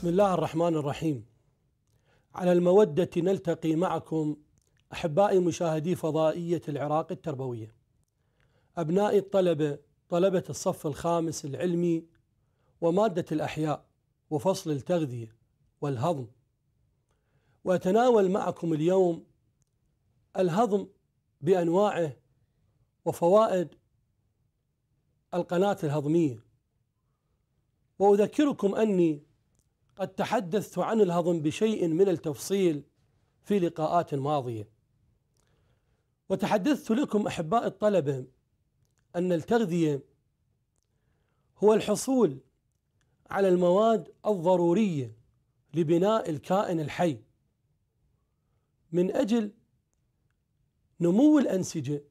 بسم الله الرحمن الرحيم على المودة نلتقي معكم أحبائي مشاهدي فضائية العراق التربوية أبنائي الطلبة طلبة الصف الخامس العلمي ومادة الأحياء وفصل التغذية والهضم وأتناول معكم اليوم الهضم بأنواعه وفوائد القناة الهضمية وأذكركم أني قد تحدثت عن الهضم بشيء من التفصيل في لقاءات ماضيه وتحدثت لكم احباء الطلبه ان التغذيه هو الحصول على المواد الضروريه لبناء الكائن الحي من اجل نمو الانسجه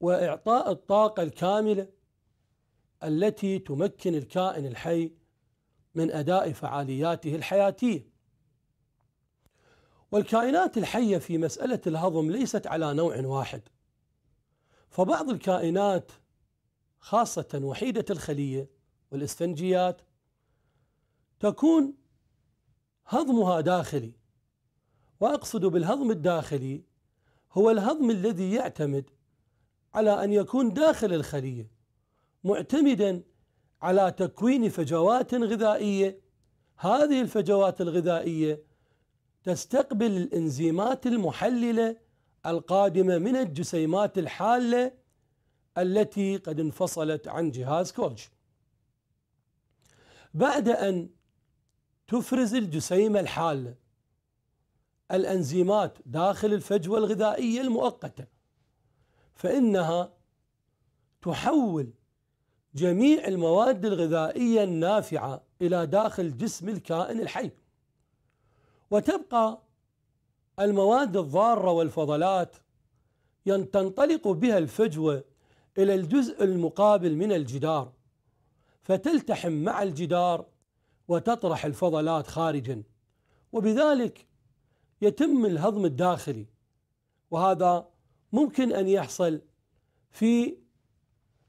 واعطاء الطاقه الكامله التي تمكن الكائن الحي من أداء فعالياته الحياتية والكائنات الحية في مسألة الهضم ليست على نوع واحد فبعض الكائنات خاصة وحيدة الخلية والإسفنجيات تكون هضمها داخلي وأقصد بالهضم الداخلي هو الهضم الذي يعتمد على أن يكون داخل الخلية معتمدا على تكوين فجوات غذائيه هذه الفجوات الغذائيه تستقبل الانزيمات المحلله القادمه من الجسيمات الحاله التي قد انفصلت عن جهاز كولج بعد ان تفرز الجسيمه الحاله الانزيمات داخل الفجوه الغذائيه المؤقته فانها تحول جميع المواد الغذائية النافعة إلى داخل جسم الكائن الحي وتبقى المواد الضارة والفضلات تنطلق بها الفجوة إلى الجزء المقابل من الجدار فتلتحم مع الجدار وتطرح الفضلات خارجا وبذلك يتم الهضم الداخلي وهذا ممكن أن يحصل في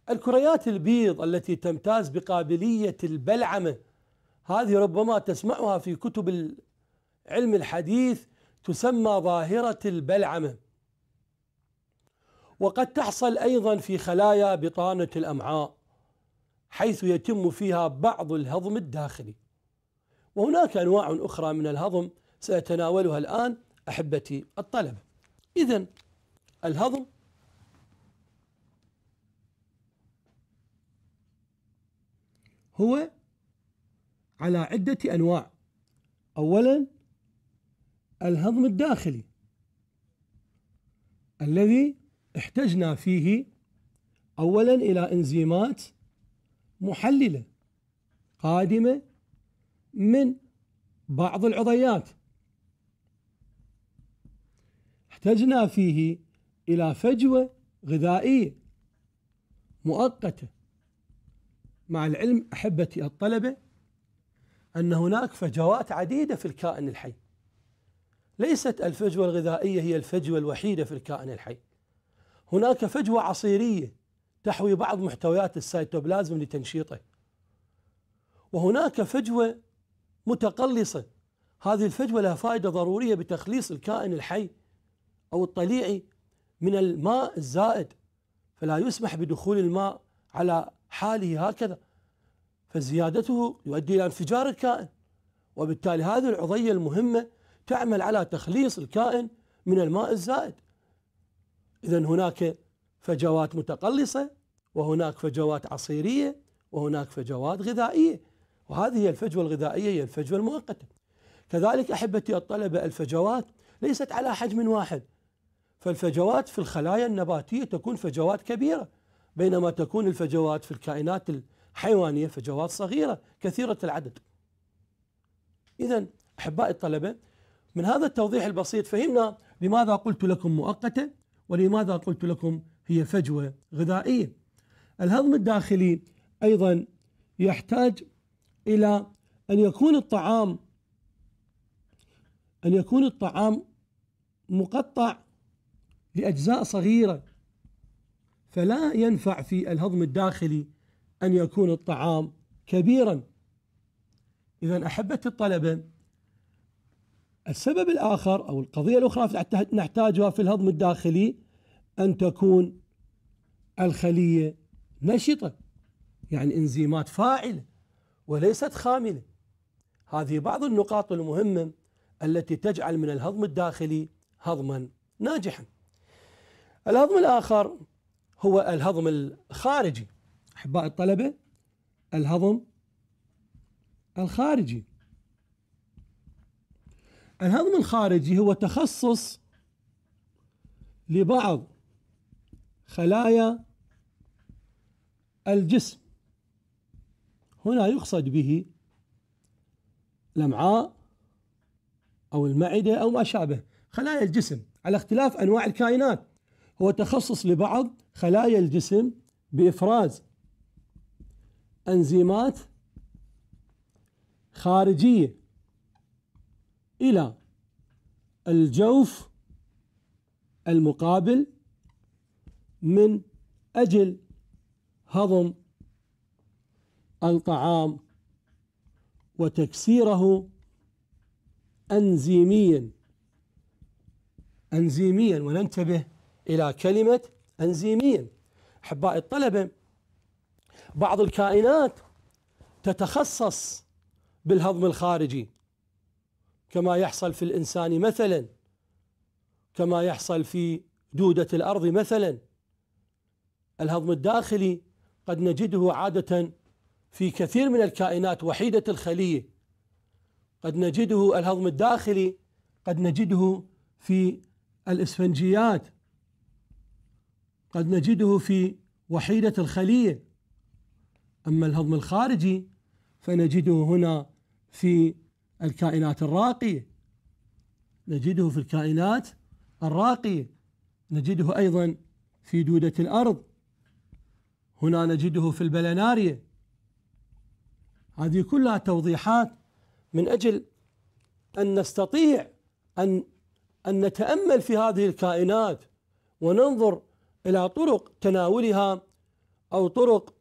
الكريات البيض التي تمتاز بقابلية البلعمة هذه ربما تسمعها في كتب العلم الحديث تسمى ظاهرة البلعمة وقد تحصل أيضا في خلايا بطانة الأمعاء حيث يتم فيها بعض الهضم الداخلي وهناك أنواع أخرى من الهضم سأتناولها الآن أحبتي الطلبة إذا الهضم هو على عدة أنواع أولا الهضم الداخلي الذي احتجنا فيه أولا إلى إنزيمات محللة قادمة من بعض العضيات احتجنا فيه إلى فجوة غذائية مؤقتة مع العلم احبتي الطلبه ان هناك فجوات عديده في الكائن الحي. ليست الفجوه الغذائيه هي الفجوه الوحيده في الكائن الحي. هناك فجوه عصيريه تحوي بعض محتويات السيتوبلازم لتنشيطه. وهناك فجوه متقلصه هذه الفجوه لها فائده ضروريه بتخليص الكائن الحي او الطليعي من الماء الزائد فلا يسمح بدخول الماء على حاله هكذا فزيادته يؤدي إلى انفجار الكائن وبالتالي هذه العضية المهمة تعمل على تخليص الكائن من الماء الزائد إذا هناك فجوات متقلصة وهناك فجوات عصيرية وهناك فجوات غذائية وهذه هي الفجوة الغذائية هي الفجوة المؤقتة كذلك أحبتي الطلبة الفجوات ليست على حجم واحد فالفجوات في الخلايا النباتية تكون فجوات كبيرة بينما تكون الفجوات في الكائنات الحيوانية فجوات صغيرة كثيرة العدد إذا أحباء الطلبة من هذا التوضيح البسيط فهمنا لماذا قلت لكم مؤقتة ولماذا قلت لكم هي فجوة غذائية الهضم الداخلي أيضا يحتاج إلى أن يكون الطعام أن يكون الطعام مقطع لأجزاء صغيرة فلا ينفع في الهضم الداخلي أن يكون الطعام كبيرا إذا أحبة الطلبة السبب الآخر أو القضية الأخرى نحتاجها في الهضم الداخلي أن تكون الخلية نشطة يعني إنزيمات فاعلة وليست خاملة هذه بعض النقاط المهمة التي تجعل من الهضم الداخلي هضما ناجحا الهضم الآخر هو الهضم الخارجي أحباء الطلبة الهضم الخارجي الهضم الخارجي هو تخصص لبعض خلايا الجسم هنا يقصد به الامعاء او المعده او ما شابه خلايا الجسم على اختلاف انواع الكائنات هو تخصص لبعض خلايا الجسم بإفراز أنزيمات خارجية إلى الجوف المقابل من أجل هضم الطعام وتكسيره أنزيميا أنزيميا وننتبه إلى كلمة أنزيميا أحبائي الطلبة بعض الكائنات تتخصص بالهضم الخارجي كما يحصل في الإنسان مثلا كما يحصل في دودة الأرض مثلا الهضم الداخلي قد نجده عادة في كثير من الكائنات وحيدة الخلية قد نجده الهضم الداخلي قد نجده في الإسفنجيات قد نجده في وحيدة الخلية أما الهضم الخارجي فنجده هنا في الكائنات الراقية نجده في الكائنات الراقية نجده أيضا في دودة الأرض هنا نجده في البلنارية هذه كلها توضيحات من أجل أن نستطيع أن أن نتأمل في هذه الكائنات وننظر إلى طرق تناولها أو طرق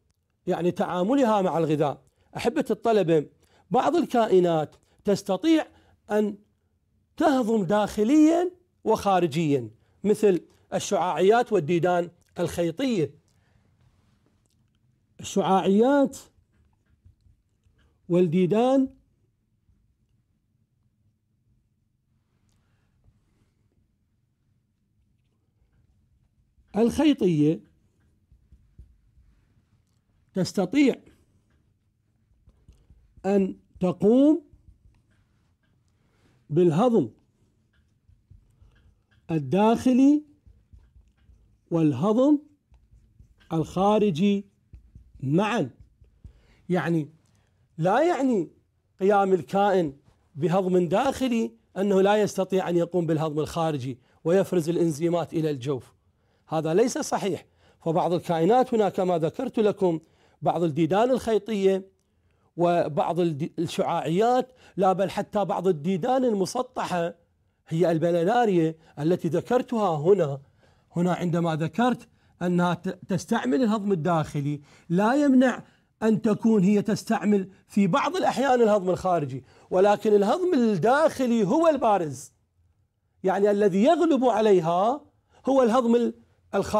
يعني تعاملها مع الغذاء أحبة الطلبة بعض الكائنات تستطيع أن تهضم داخليا وخارجيا مثل الشعاعيات والديدان الخيطية الشعاعيات والديدان الخيطية تستطيع أن تقوم بالهضم الداخلي والهضم الخارجي معا يعني لا يعني قيام الكائن بهضم داخلي انه لا يستطيع ان يقوم بالهضم الخارجي ويفرز الانزيمات الى الجوف هذا ليس صحيح فبعض الكائنات هنا كما ذكرت لكم بعض الديدان الخيطية وبعض الشعاعيات لا بل حتى بعض الديدان المسطحة هي البلنارية التي ذكرتها هنا هنا عندما ذكرت أنها تستعمل الهضم الداخلي لا يمنع أن تكون هي تستعمل في بعض الأحيان الهضم الخارجي ولكن الهضم الداخلي هو البارز يعني الذي يغلب عليها هو الهضم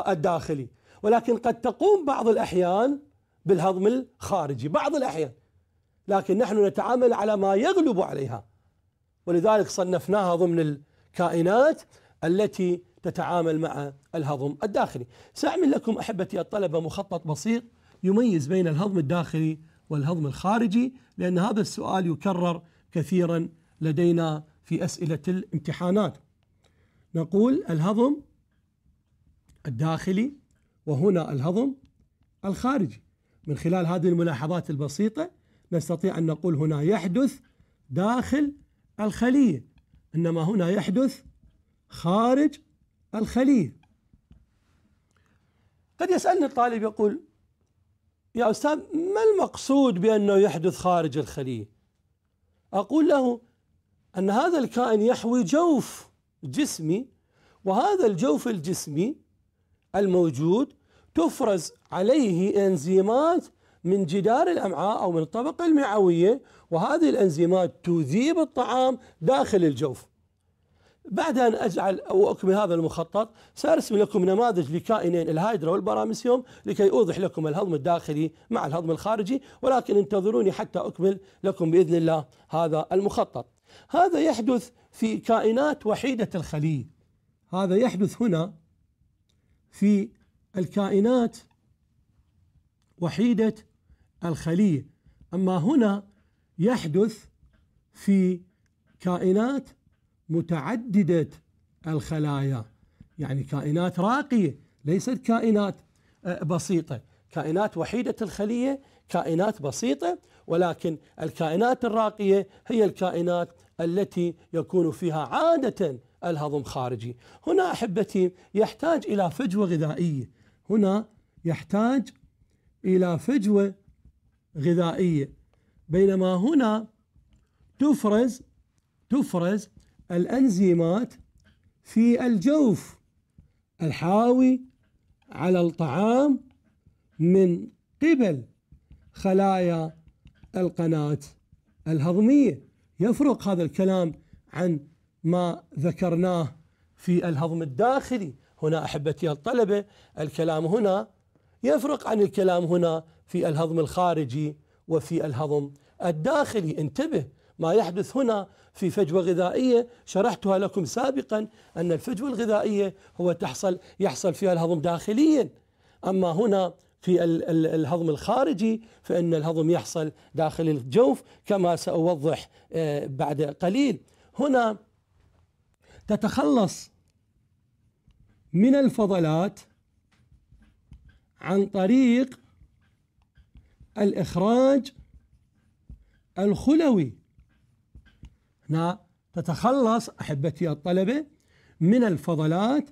الداخلي ولكن قد تقوم بعض الأحيان بالهضم الخارجي بعض الأحيان لكن نحن نتعامل على ما يغلب عليها ولذلك صنفناها ضمن الكائنات التي تتعامل مع الهضم الداخلي سأعمل لكم أحبتي الطلبة مخطط بسيط يميز بين الهضم الداخلي والهضم الخارجي لأن هذا السؤال يكرر كثيرا لدينا في أسئلة الامتحانات نقول الهضم الداخلي وهنا الهضم الخارجي من خلال هذه الملاحظات البسيطة نستطيع أن نقول هنا يحدث داخل الخلية إنما هنا يحدث خارج الخلية قد يسألني الطالب يقول يا أستاذ ما المقصود بأنه يحدث خارج الخلية أقول له أن هذا الكائن يحوي جوف جسمي وهذا الجوف الجسمي الموجود تفرز عليه انزيمات من جدار الامعاء او من الطبقه المعويه وهذه الانزيمات تذيب الطعام داخل الجوف. بعد ان اجعل او اكمل هذا المخطط سارسم لكم نماذج لكائنين الهايدرا والبراميسيوم لكي اوضح لكم الهضم الداخلي مع الهضم الخارجي ولكن انتظروني حتى اكمل لكم باذن الله هذا المخطط. هذا يحدث في كائنات وحيده الخليه. هذا يحدث هنا في الكائنات وحيدة الخلية أما هنا يحدث في كائنات متعددة الخلايا يعني كائنات راقية ليست كائنات آه، بسيطة كائنات وحيدة الخلية كائنات بسيطة ولكن الكائنات الراقية هي الكائنات التي يكون فيها عادة الهضم خارجي هنا أحبتي يحتاج إلى فجوة غذائية هنا يحتاج إلى فجوة غذائية بينما هنا تفرز تفرز الأنزيمات في الجوف الحاوي على الطعام من قبل خلايا القناة الهضمية يفرق هذا الكلام عن ما ذكرناه في الهضم الداخلي هنا أحبتي الطلبة الكلام هنا يفرق عن الكلام هنا في الهضم الخارجي وفي الهضم الداخلي انتبه ما يحدث هنا في فجوة غذائية شرحتها لكم سابقا أن الفجوة الغذائية هو تحصل يحصل فيها الهضم داخليا أما هنا في الهضم الخارجي فإن الهضم يحصل داخل الجوف كما سأوضح آه، بعد قليل هنا تتخلص من الفضلات عن طريق الإخراج الخلوي هنا تتخلص أحبتي الطلبة من الفضلات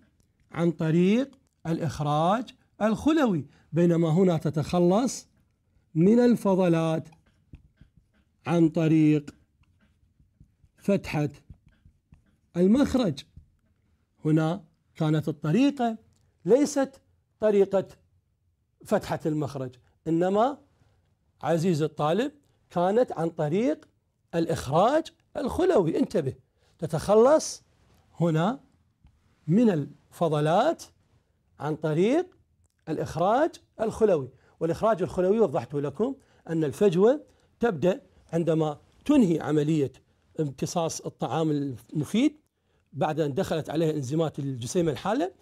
عن طريق الإخراج الخلوي بينما هنا تتخلص من الفضلات عن طريق فتحة المخرج هنا كانت الطريقة ليست طريقة فتحة المخرج إنما عزيز الطالب كانت عن طريق الإخراج الخلوي انتبه تتخلص هنا من الفضلات عن طريق الإخراج الخلوي والإخراج الخلوي وضحت لكم أن الفجوة تبدأ عندما تنهي عملية امتصاص الطعام المفيد بعد أن دخلت عليه انزيمات الجسيم الحالة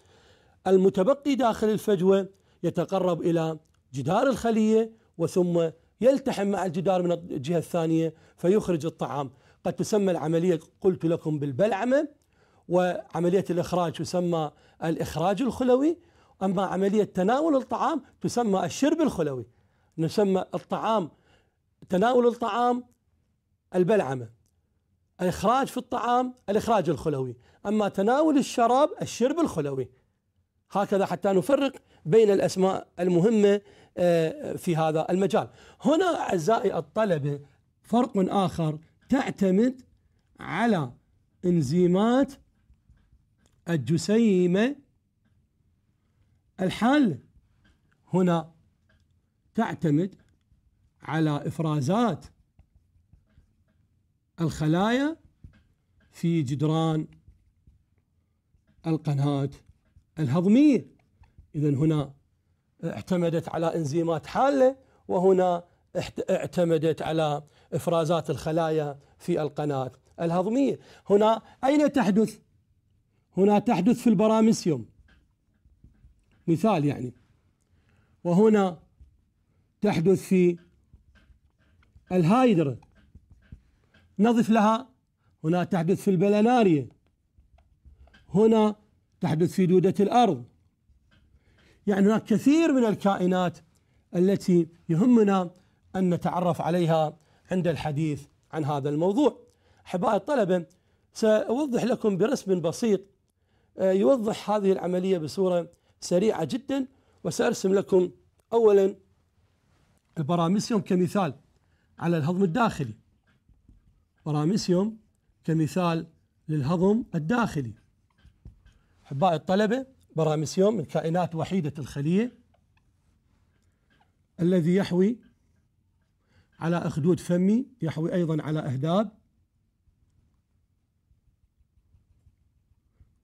المتبقي داخل الفجوة يتقرب إلى جدار الخلية وثم يلتحم مع الجدار من الجهة الثانية فيخرج الطعام قد تسمى العملية قلت لكم بالبلعمة وعملية الإخراج تسمى الإخراج الخلوي أما عملية تناول الطعام تسمى الشرب الخلوي نسمى الطعام تناول الطعام البلعمة الإخراج في الطعام الإخراج الخلوي أما تناول الشراب الشرب الخلوي هكذا حتى نفرق بين الأسماء المهمة آه، في هذا المجال هنا أعزائي الطلبة فرق آخر تعتمد على انزيمات الجسيمة الحالة هنا تعتمد على إفرازات الخلايا في جدران القناة الهضمية إذا هنا اعتمدت على انزيمات حالة وهنا اعتمدت على افرازات الخلايا في القناة الهضمية هنا أين تحدث؟ هنا تحدث في البراميسيوم مثال يعني وهنا تحدث في الهايدرا نضف لها هنا تحدث في البلنارية هنا تحدث في دودة الأرض يعني هناك كثير من الكائنات التي يهمنا أن نتعرف عليها عند الحديث عن هذا الموضوع أحبائي الطلبة سأوضح لكم برسم بسيط آه، يوضح هذه العملية بصورة سريعة جدا وسأرسم لكم أولا البراميسيوم كمثال على الهضم الداخلي براميسيوم كمثال للهضم الداخلي أحبائي الطلبة براميسيوم من كائنات وحيدة الخلية الذي يحوي على أخدود فمي يحوي أيضا على أهداب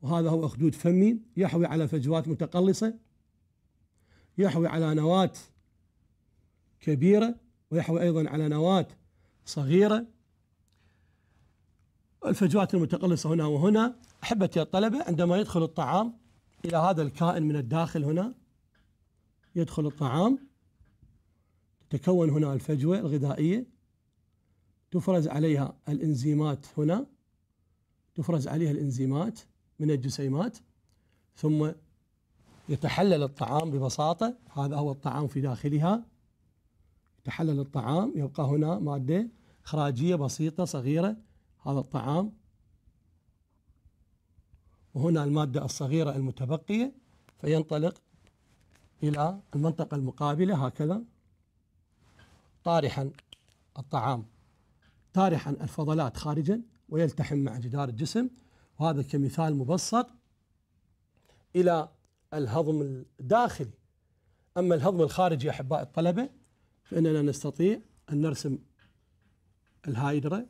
وهذا هو أخدود فمي يحوي على فجوات متقلصة يحوي على نواة كبيرة ويحوي أيضا على نواة صغيرة الفجوات المتقلصة هنا وهنا أحبتي الطلبة عندما يدخل الطعام إلى هذا الكائن من الداخل هنا يدخل الطعام تتكون هنا الفجوة الغذائية تفرز عليها الإنزيمات هنا تفرز عليها الإنزيمات من الجسيمات ثم يتحلل الطعام ببساطة هذا هو الطعام في داخلها يتحلل الطعام يبقى هنا مادة إخراجية بسيطة صغيرة هذا الطعام وهنا المادة الصغيرة المتبقية فينطلق إلى المنطقة المقابلة هكذا طارحا الطعام طارحا الفضلات خارجا ويلتحم مع جدار الجسم وهذا كمثال مبسط إلى الهضم الداخلي أما الهضم الخارجي أحباء الطلبة فإننا نستطيع أن نرسم الهايدرا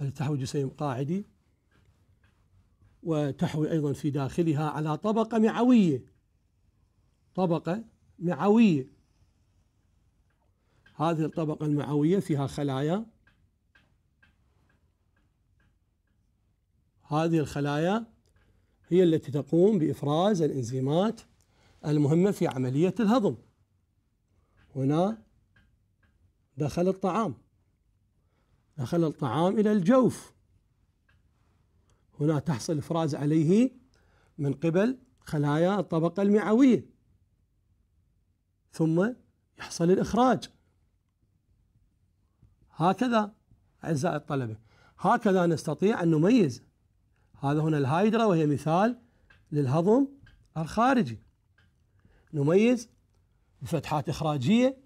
التي تحوي جسيم قاعدي وتحوي أيضا في داخلها على طبقة معوية طبقة معوية هذه الطبقة المعوية فيها خلايا هذه الخلايا هي التي تقوم بإفراز الإنزيمات المهمة في عملية الهضم هنا دخل الطعام دخل الطعام إلى الجوف هنا تحصل إفراز عليه من قبل خلايا الطبقة المعوية ثم يحصل الإخراج هكذا أعزائي الطلبة هكذا نستطيع أن نميز هذا هنا الهايدرا وهي مثال للهضم الخارجي نميز بفتحات إخراجية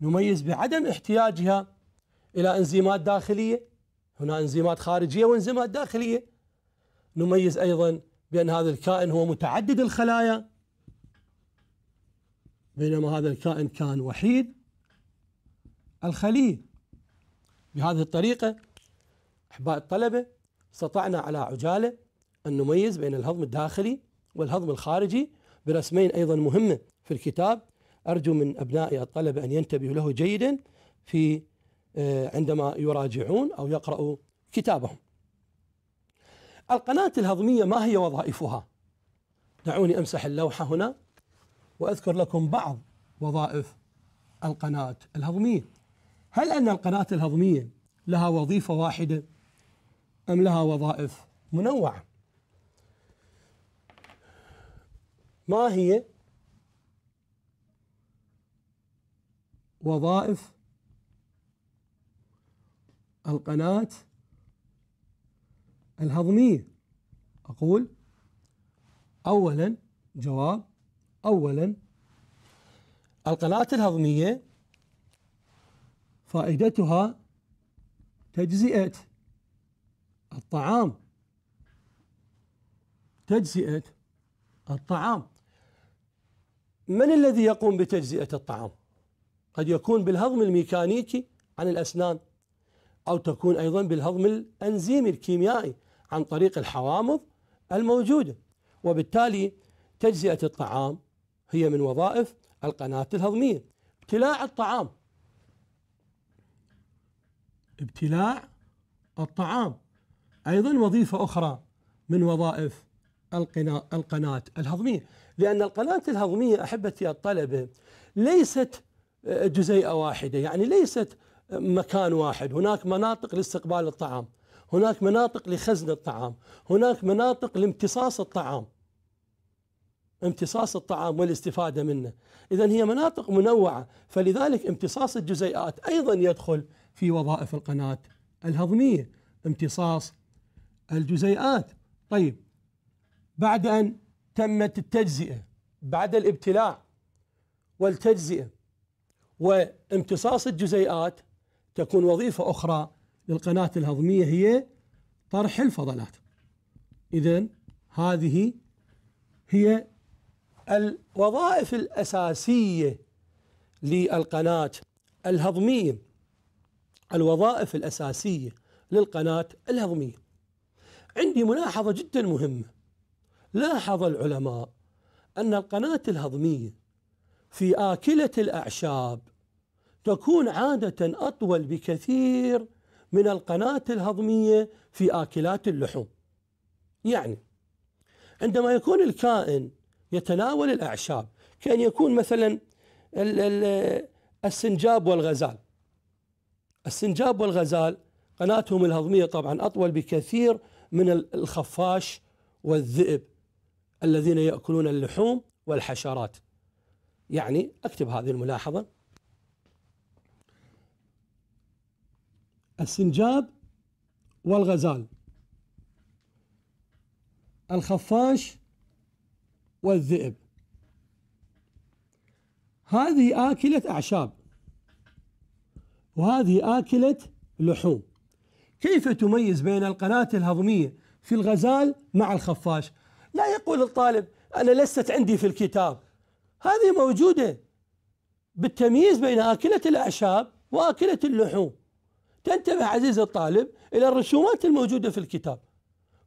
نميز بعدم احتياجها إلى أنزيمات داخلية هنا أنزيمات خارجية وأنزيمات داخلية نميز أيضا بأن هذا الكائن هو متعدد الخلايا بينما هذا الكائن كان وحيد الخلية بهذه الطريقة أحباء الطلبة استطعنا على عجالة أن نميز بين الهضم الداخلي والهضم الخارجي برسمين أيضا مهمة في الكتاب أرجو من أبنائي الطلبة أن ينتبهوا له جيدا في آه، عندما يراجعون أو يقرأوا كتابهم القناة الهضمية ما هي وظائفها دعوني أمسح اللوحة هنا وأذكر لكم بعض وظائف القناة الهضمية هل أن القناة الهضمية لها وظيفة واحدة أم لها وظائف منوعة ما هي وظائف القناة الهضمية أقول أولا جواب أولا القناة الهضمية فائدتها تجزئة الطعام تجزئة الطعام من الذي يقوم بتجزئة الطعام؟ قد يكون بالهضم الميكانيكي عن الأسنان أو تكون أيضا بالهضم الأنزيمي الكيميائي عن طريق الحوامض الموجودة وبالتالي تجزئة الطعام هي من وظائف القناة الهضمية ابتلاع الطعام ابتلاع الطعام أيضا وظيفة أخرى من وظائف القناة الهضمية لأن القناة الهضمية أحبتي الطلبة ليست جزيئة واحدة يعني ليست مكان واحد هناك مناطق لاستقبال الطعام هناك مناطق لخزن الطعام هناك مناطق لامتصاص الطعام امتصاص الطعام والاستفادة منه إذا هي مناطق منوعة فلذلك امتصاص الجزيئات أيضا يدخل في وظائف القناة الهضمية امتصاص الجزيئات طيب بعد أن تمت التجزئة بعد الابتلاع والتجزئة وامتصاص الجزيئات تكون وظيفة أخرى للقناة الهضمية هي طرح الفضلات إذا هذه هي الوظائف الأساسية للقناة الهضمية الوظائف الأساسية للقناة الهضمية عندي ملاحظة جدا مهمة لاحظ العلماء أن القناة الهضمية في آكلة الأعشاب تكون عادة أطول بكثير من القناة الهضمية في آكلات اللحوم يعني عندما يكون الكائن يتناول الأعشاب كأن يكون مثلا السنجاب والغزال السنجاب والغزال قناتهم الهضمية طبعا أطول بكثير من الخفاش والذئب الذين يأكلون اللحوم والحشرات يعني أكتب هذه الملاحظة السنجاب والغزال الخفاش والذئب هذه آكلة أعشاب وهذه آكلة لحوم كيف تميز بين القناة الهضمية في الغزال مع الخفاش لا يقول الطالب أنا لست عندي في الكتاب هذه موجودة بالتمييز بين آكلة الأعشاب وآكلة اللحوم تنتبه عزيز الطالب إلى الرسومات الموجودة في الكتاب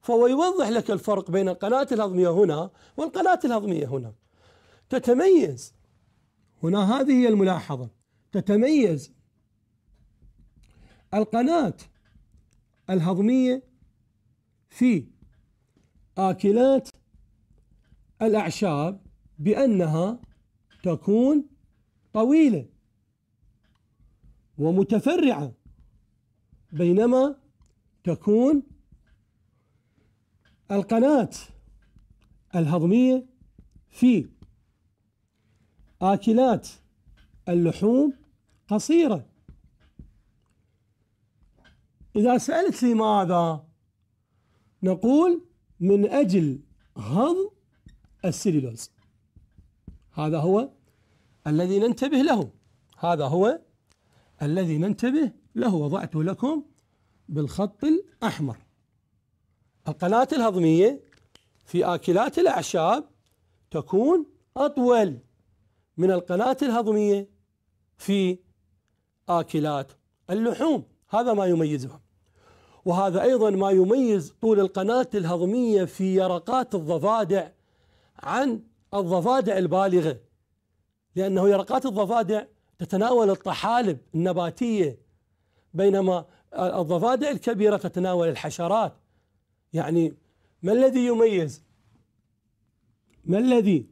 فهو يوضح لك الفرق بين القناة الهضمية هنا والقناة الهضمية هنا تتميز هنا هذه هي الملاحظة تتميز القناة الهضمية في آكلات الأعشاب بأنها تكون طويلة ومتفرعة بينما تكون القناة الهضمية في آكلات اللحوم قصيرة إذا سألت لماذا نقول من أجل هضم السليلوز هذا هو الذي ننتبه له هذا هو الذي ننتبه له وضعته لكم بالخط الأحمر القناة الهضمية في آكلات الأعشاب تكون أطول من القناة الهضمية في آكلات اللحوم هذا ما يميزها وهذا أيضا ما يميز طول القناة الهضمية في يرقات الضفادع عن الضفادع البالغة لأنه يرقات الضفادع تتناول الطحالب النباتية بينما الضفادع الكبيرة تتناول الحشرات يعني ما الذي يميز ما الذي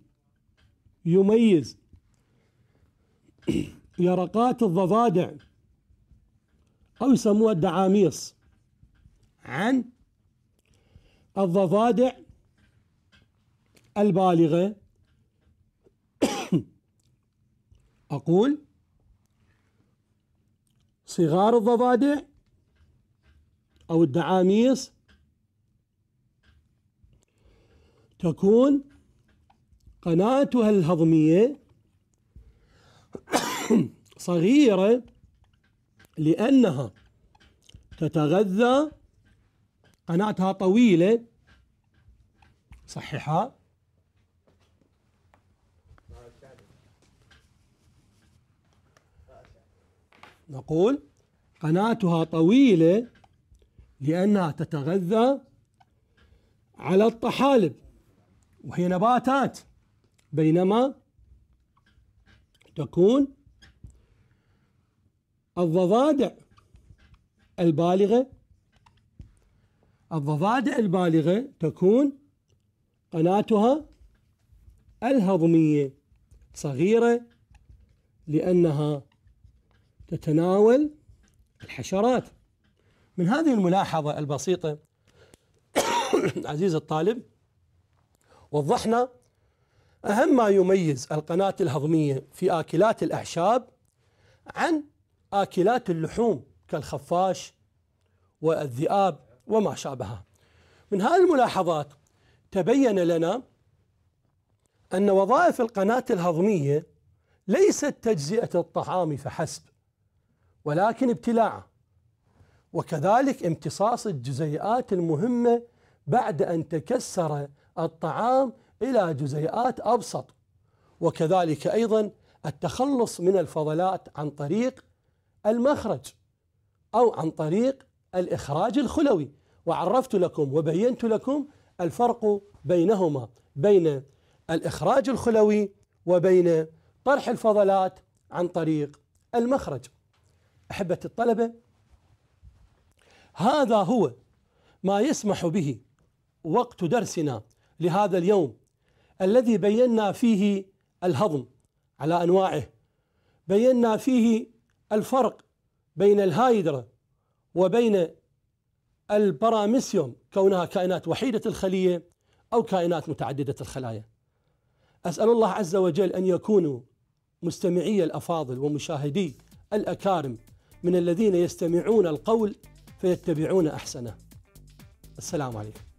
يميز يرقات الضفادع أو يسموها الدعاميص عن الضفادع البالغة أقول صغار الضفادع أو الدعاميس تكون قناتها الهضمية صغيرة لأنها تتغذى قناتها طويلة صححها نقول قناتها طويلة لأنها تتغذى على الطحالب وهي نباتات بينما تكون الضفادع البالغة الضفادع البالغة تكون قناتها الهضمية صغيرة لأنها تتناول الحشرات من هذه الملاحظة البسيطة عزيز الطالب وضحنا أهم ما يميز القناة الهضمية في آكلات الأعشاب عن آكلات اللحوم كالخفاش والذئاب وما شابهها من هذه الملاحظات تبين لنا أن وظائف القناة الهضمية ليست تجزئة الطعام فحسب ولكن ابتلاعه وكذلك امتصاص الجزيئات المهمة بعد أن تكسر الطعام إلى جزيئات أبسط وكذلك أيضا التخلص من الفضلات عن طريق المخرج أو عن طريق الإخراج الخلوي وعرفت لكم وبينت لكم الفرق بينهما بين الإخراج الخلوي وبين طرح الفضلات عن طريق المخرج أحبة الطلبة هذا هو ما يسمح به وقت درسنا لهذا اليوم الذي بينا فيه الهضم على أنواعه بينا فيه الفرق بين الهايدرا وبين البراميسيوم كونها كائنات وحيدة الخلية أو كائنات متعددة الخلايا أسأل الله عز وجل أن يكونوا مستمعي الأفاضل ومشاهدي الأكارم من الذين يستمعون القول فيتبعون احسنه السلام عليكم